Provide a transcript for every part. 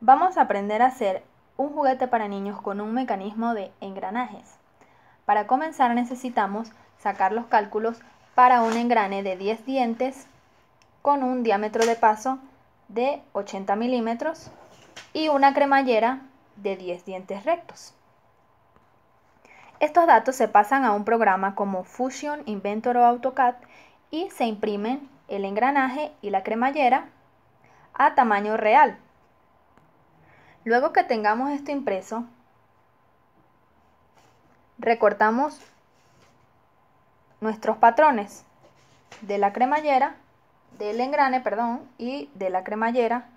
Vamos a aprender a hacer un juguete para niños con un mecanismo de engranajes. Para comenzar necesitamos sacar los cálculos para un engrane de 10 dientes con un diámetro de paso de 80 milímetros y una cremallera de 10 dientes rectos. Estos datos se pasan a un programa como Fusion, Inventor o AutoCAD y se imprimen el engranaje y la cremallera a tamaño real Luego que tengamos esto impreso, recortamos nuestros patrones de la cremallera, del engrane, perdón, y de la cremallera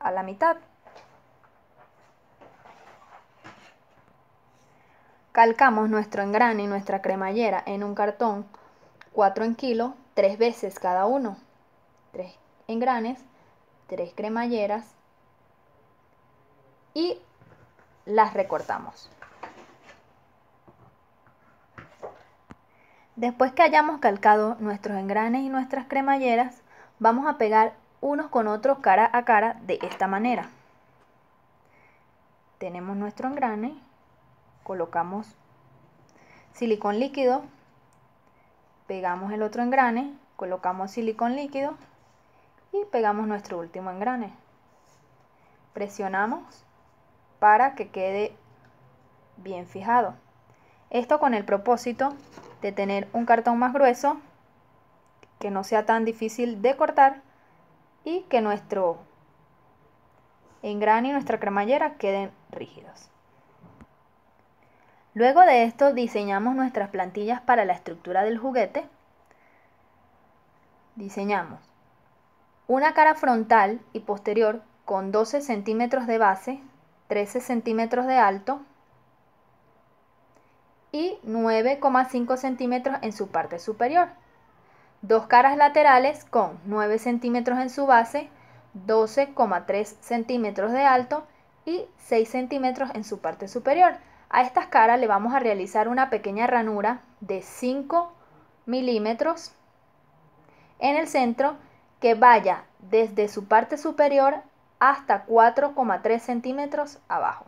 a la mitad. Calcamos nuestro engrane y nuestra cremallera en un cartón 4 en kilo, tres veces cada uno. Tres engranes, tres cremalleras, y las recortamos. Después que hayamos calcado nuestros engranes y nuestras cremalleras, vamos a pegar unos con otros cara a cara de esta manera. Tenemos nuestro engrane, colocamos silicón líquido, pegamos el otro engrane, colocamos silicón líquido y pegamos nuestro último engrane. Presionamos para que quede bien fijado. Esto con el propósito de tener un cartón más grueso que no sea tan difícil de cortar y que nuestro engrano y nuestra cremallera queden rígidos. Luego de esto diseñamos nuestras plantillas para la estructura del juguete. Diseñamos una cara frontal y posterior con 12 centímetros de base 13 centímetros de alto y 9,5 centímetros en su parte superior. Dos caras laterales con 9 centímetros en su base, 12,3 centímetros de alto y 6 centímetros en su parte superior. A estas caras le vamos a realizar una pequeña ranura de 5 milímetros en el centro que vaya desde su parte superior hasta 4,3 centímetros abajo.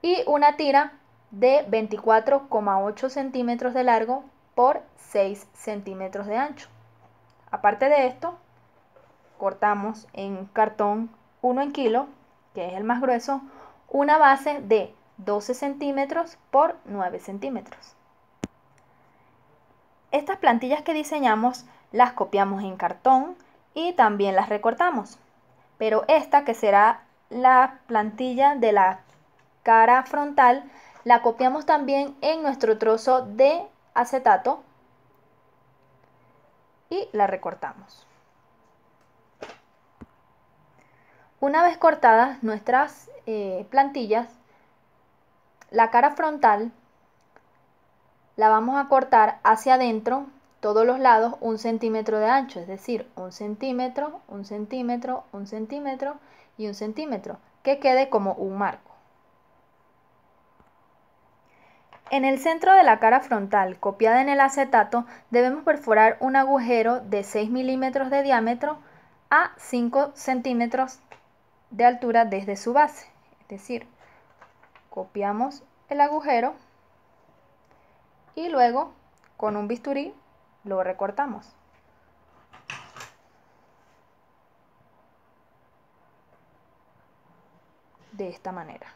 Y una tira de 24,8 centímetros de largo por 6 centímetros de ancho. Aparte de esto, cortamos en cartón 1 en kilo, que es el más grueso, una base de 12 centímetros por 9 centímetros. Estas plantillas que diseñamos las copiamos en cartón, y también las recortamos. Pero esta que será la plantilla de la cara frontal, la copiamos también en nuestro trozo de acetato y la recortamos. Una vez cortadas nuestras eh, plantillas, la cara frontal la vamos a cortar hacia adentro todos los lados un centímetro de ancho, es decir, un centímetro, un centímetro, un centímetro y un centímetro, que quede como un marco. En el centro de la cara frontal, copiada en el acetato, debemos perforar un agujero de 6 milímetros de diámetro a 5 centímetros de altura desde su base. Es decir, copiamos el agujero y luego con un bisturí lo recortamos. De esta manera.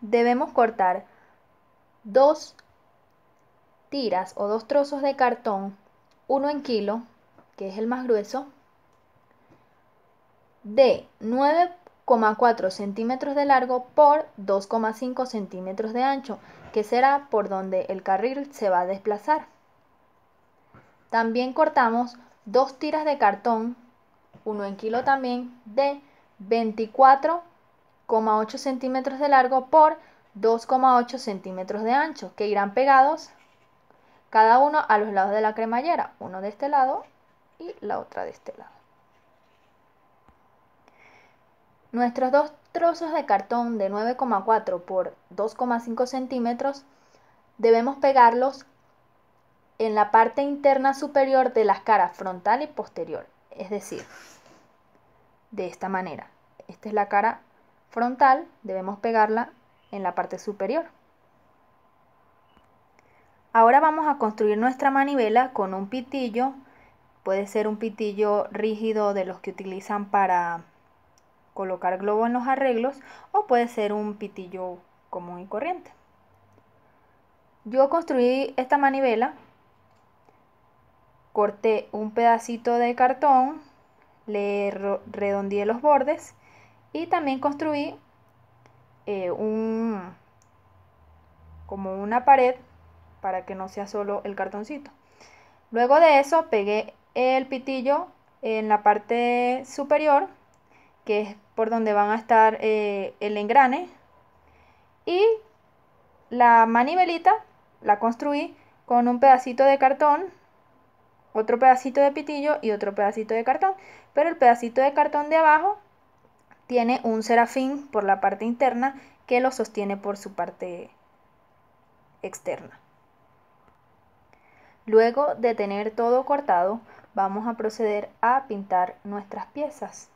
Debemos cortar dos tiras o dos trozos de cartón, uno en kilo, que es el más grueso, de 9 4 centímetros de largo por 2,5 centímetros de ancho, que será por donde el carril se va a desplazar. También cortamos dos tiras de cartón, uno en kilo también, de 24,8 centímetros de largo por 2,8 centímetros de ancho, que irán pegados cada uno a los lados de la cremallera, uno de este lado y la otra de este lado. Nuestros dos trozos de cartón de 9,4 por 2,5 centímetros debemos pegarlos en la parte interna superior de las caras frontal y posterior. Es decir, de esta manera. Esta es la cara frontal, debemos pegarla en la parte superior. Ahora vamos a construir nuestra manivela con un pitillo. Puede ser un pitillo rígido de los que utilizan para colocar globo en los arreglos o puede ser un pitillo común y corriente. Yo construí esta manivela, corté un pedacito de cartón, le redondeé los bordes y también construí eh, un, como una pared para que no sea solo el cartoncito. Luego de eso pegué el pitillo en la parte superior que es por donde van a estar eh, el engrane. Y la manivelita la construí con un pedacito de cartón, otro pedacito de pitillo y otro pedacito de cartón. Pero el pedacito de cartón de abajo tiene un serafín por la parte interna que lo sostiene por su parte externa. Luego de tener todo cortado, vamos a proceder a pintar nuestras piezas.